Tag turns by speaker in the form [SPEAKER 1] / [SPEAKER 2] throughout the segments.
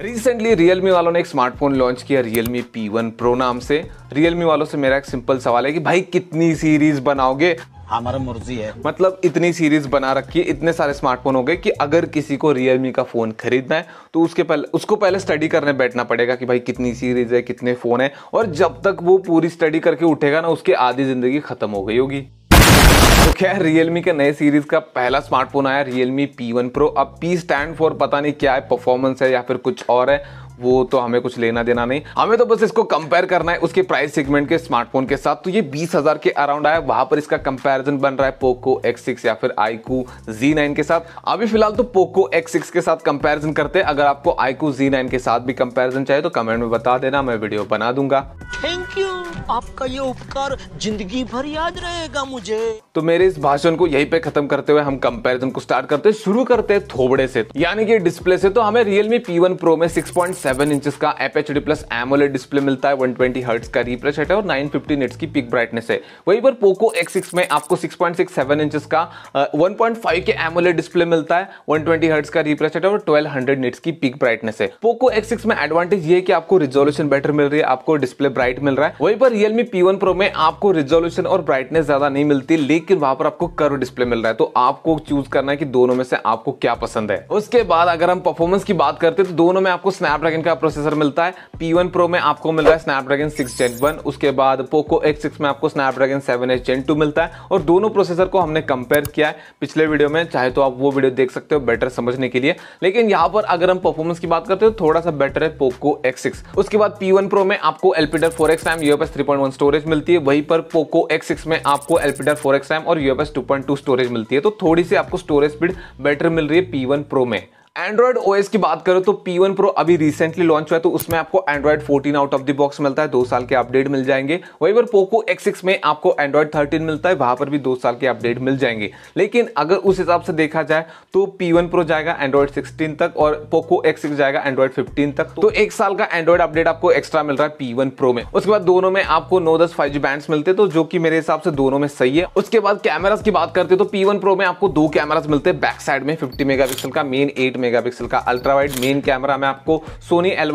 [SPEAKER 1] Recently Realme वालों ने एक स्मार्टफोन लॉन्च किया रियलमी पी वन प्रो नाम से रियलमी वालों से मेरा एक सिंपल सवाल है कि भाई कितनी सीरीज बनाओगे हमारा मर्जी है मतलब इतनी सीरीज बना रखी है इतने सारे स्मार्टफोन हो गए कि अगर किसी को रियलमी का फ़ोन खरीदना है तो उसके पहले उसको पहले स्टडी करने बैठना पड़ेगा कि भाई कितनी सीरीज है कितने फ़ोन है और जब तक वो पूरी स्टडी करके उठेगा ना उसकी आधी ज़िंदगी ख़त्म हो गई होगी तो क्या Realme रियलमी का नए सीरीज का पहला स्मार्टफोन आया रियलमी P1 Pro अब P स्टैंड फॉर पता नहीं क्या है परफॉर्मेंस है या फिर कुछ और है वो तो हमें कुछ लेना देना नहीं हमें तो बस इसको कंपेयर करना है उसके प्राइस सेगमेंट के स्मार्टफोन के साथ तो ये बीस हजार के अराउंड आया वहां पर इसका कंपैरिजन बन रहा है पोको X6 या फिर आईकू Z9 के साथ अभी फिलहाल तो पोको X6 के साथ कंपैरिजन करते हैं अगर आपको आईकू Z9 के साथ भी कंपैरिजन चाहिए तो कमेंट में बता देना मैं वीडियो बना दूंगा थैंक यू आपका ये उपकार जिंदगी भर याद रहेगा मुझे तो मेरे इस भाषण को यहीं पे खत्म करते हुए हम कंपैरिजन को स्टार्ट करते हैं शुरू करते हैं थोबड़े से तो। यानी कि डिस्प्ले से तो हमें Realme P1 Pro में 6.7 पॉइंट इंचेस का F H D plus AMOLED display मिलता है 120 हर्ट्स का रिफ्रेश रेट है और 950 निट्स की पिक ब्राइटनेस है वहीं पर पोको X6 में आपको 6.67 इंचेस का वन 1.5 के एमोलेड डिस्प्ले मिलता है 120 हर्ट्ज का रिफ्रेश रेट है और 1200 निट्स की पिक ब्राइटनेस है पोको X6 में एडवांटेज ये कि आपको रिजोल्यूशन बेटर मिल रही है आपको डिस्प्ले ब्राइट मिल रहा है वहीं पर रियलमी पी वन प्रो में आपको रिजोल्यूशन और ब्राइटनेस ज्यादा नहीं मिलती लेकिन वहां पर आपको कर्व डिस्प्ले मिल रहा है तो आपको चूज करना है कि दोनों में से आपको क्या पसंद है उसके बाद अगर हम परफॉर्मेंस की बात करते हैं तो दोनों में आपको स्नैपड्रैगन का प्रोसेसर मिलता है पी वन प्रो में आपको मिल रहा है स्नैपड्रैगन सिक्स जेन वन उसके बाद पोको एक्स सिक्स में आपको Snapdragon seven H gen two मिलता है और दोनों प्रोसेसर को हमने कंपेयर किया है पिछले वीडियो में चाहे तो आप वो वीडियो देख सकते हो बेटर समझने के लिए लेकिन यहाँ पर अगर हम परफॉर्मेंस की बात करते हो तो थोड़ा सा बेटर है पोको एक्स सिक्स उसके बाद पी वन प्रो में आपको LPDDR four X M UFS three 3.1 storage मिलती है वहीं पर पोको X6 में आपको एक्स 4XM और यूएफएस 2.2 स्टोरेज मिलती है तो थोड़ी सी आपको स्टोरेज स्पीड बेटर मिल रही है P1 Pro में एंड्रॉयड ओ की बात करो तो पी वन प्रो अभी रिसेंटली लॉन्च हुआ है तो उसमें आपको Android 14 out of the box मिलता है दो साल के अपडेट मिल जाएंगे वहीं पर पोको एक्स में आपको एंड्रॉयड 13 मिलता है वहां पर भी दो साल के अपडेट मिल जाएंगे लेकिन अगर उस हिसाब से देखा जाए तो पी वन प्रो जाएगा एंड्रॉयड सिक्सटीन तक और पोको एक्स जाएगा एंड्रॉयड फिफ्टीन तक तो एक साल का एंड्रॉयड अपडेट आपको एक्स्ट्रा मिल रहा है पी वन प्रो में उसके बाद दोनों में आपको नौ दस फाइव जी बैंड मिलते तो जो कि मेरे हिसाब से दोनों में सही है उसके बाद कैमराज की बात करते तो पी वन प्रो में आपको दो कैमराज मिलते हैं बैक साइड में फिफ्टी मेगा का मेन एट मेगापिक्सल का अल्ट्रा वाइड मेन कैमरा में आपको सोनी एल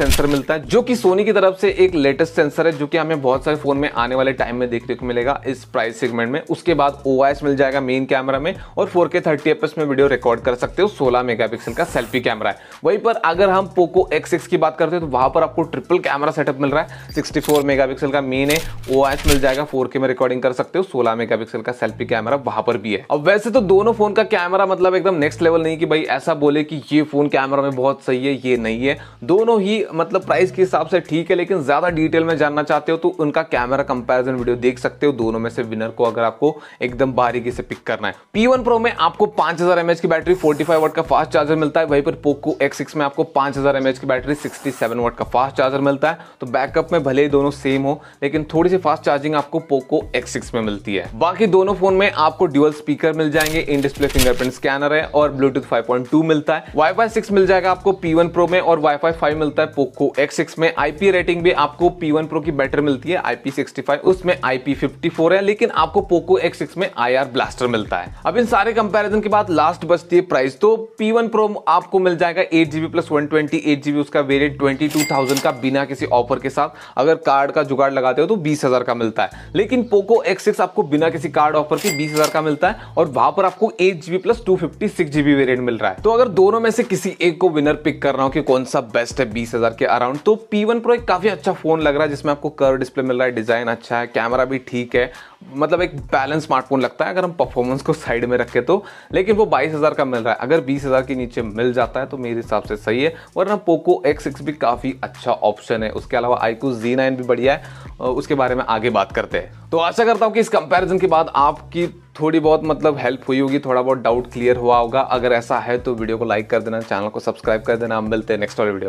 [SPEAKER 1] सेंसर मिलता है जो कि सोनी की तरफ से एक लेटेस्ट सेंसर है जो कि हमें बहुत सारे फोन में आने वाले टाइम में देखने को मिलेगा इस प्राइस सेगमेंट में उसके बाद ओ मिल जाएगा मेन कैमरा में और फोर के में वीडियो रिकॉर्ड कर सकते हो सोलह मेगा का सेल्फी कैमरा है वहीं पर अगर हम पोको एक्स की बात करते हैं तो वहां पर आपको ट्रिपल कैमरा सेटअप मिल रहा है सिक्सटी फोर का मेन है ओ मिल जाएगा फोर में रिकॉर्डिंग कर सकते हो सोलह मेगा का सेल्फी कैमरा वहां पर भी है अब वैसे तो दोनों फोन का कैमरा मतलब एकदम नेक्स्ट लेवल नहीं कि भाई ऐसा बोले कि ये फ़ोन कैमरा में बहुत सही है ये नहीं है दोनों ही मतलब प्राइस के हिसाब से ठीक है लेकिन ज़्यादा डिटेल में जानना चाहते हो तो उनका कैमरा कंपैरिजन वीडियो देख सकते हो दोनों में से विनर को अगर आपको एकदम बारीकी से पिक करना है पी वन प्रो में आपको पाँच हज़ार की बैटरी फोर्टी फाइव का फास्ट चार्जर मिलता है वहीं पर पोको एक्स में आपको पाँच हज़ार की बैटरी सिक्सटी सेवन का फास्ट चार्जर मिलता है तो बैकअप में भले ही दोनों सेम हो लेकिन थोड़ी सी फास्ट चार्जिंग आपको पोको एक्स में मिलती है बाकी दोनों फोन में आपको ड्यूअल स्पीकर मिल जाएंगे इन डिस्प्ले फिंगरप्रिंट स्कैनर है और ब्लूटूथ फाइव टू मिलता है वाई फाई सिक्स मिल जाएगा आपको पी वन प्रो में और वाई फाई फाइव मिलता है पोको एक्स सिक्स में आईपी रेटिंग भी आपको पी वन प्रो की बेटर मिलती है आईपी सिक्सटी फाइव उसमें आईपी फिफ्टी फोर है लेकिन आपको पोको एक्स सिक्स में आई आर ब्लास्टर मिलता है अब इन सारे कंपेरिजन के बाद लास्ट बचती है प्राइस तो पी वन प्रो आपको मिल जाएगा eight GB plus one twenty eight GB उसका वेरियंट ट्वेंटी टू थाउजेंड का बिना किसी ऑफर के साथ अगर कार्ड का जुगाड़ लगाते हो तो बीस हजार का मिलता है लेकिन पोको एक्स सिक्स आपको बिना किसी कार्ड ऑफर के बीस हजार का मिलता है और वहां पर आपको eight GB plus two fifty six GB variant मिल रहा है तो अगर दोनों में से किसी एक को विनर पिक कर रहा हूँ कि कौन सा बेस्ट है बीस हजार के अराउंड तो पी वन प्रो एक काफ़ी अच्छा फ़ोन लग रहा है जिसमें आपको कर डिस्प्ले मिल रहा है डिज़ाइन अच्छा है कैमरा भी ठीक है मतलब एक बैलेंस स्मार्टफोन लगता है अगर हम परफॉर्मेंस को साइड में रखें तो लेकिन वो बाईस हज़ार का मिल रहा है अगर बीस हज़ार के नीचे मिल जाता है तो मेरे हिसाब से सही है वरना पोको एक्स भी काफ़ी अच्छा ऑप्शन है उसके अलावा आईकू जी नाइन भी बढ़िया है उसके बारे में आगे बात करते हैं तो आशा करता हूँ कि इस कंपैरिजन के बाद आपकी थोड़ी बहुत मतलब हेल्प हुई होगी थोड़ा बहुत डाउट क्लियर हुआ होगा अगर ऐसा है तो वीडियो को लाइक कर देना चैनल को सब्सक्राइब कर देना मिलते हैं नेक्स्ट वाले वीडियो में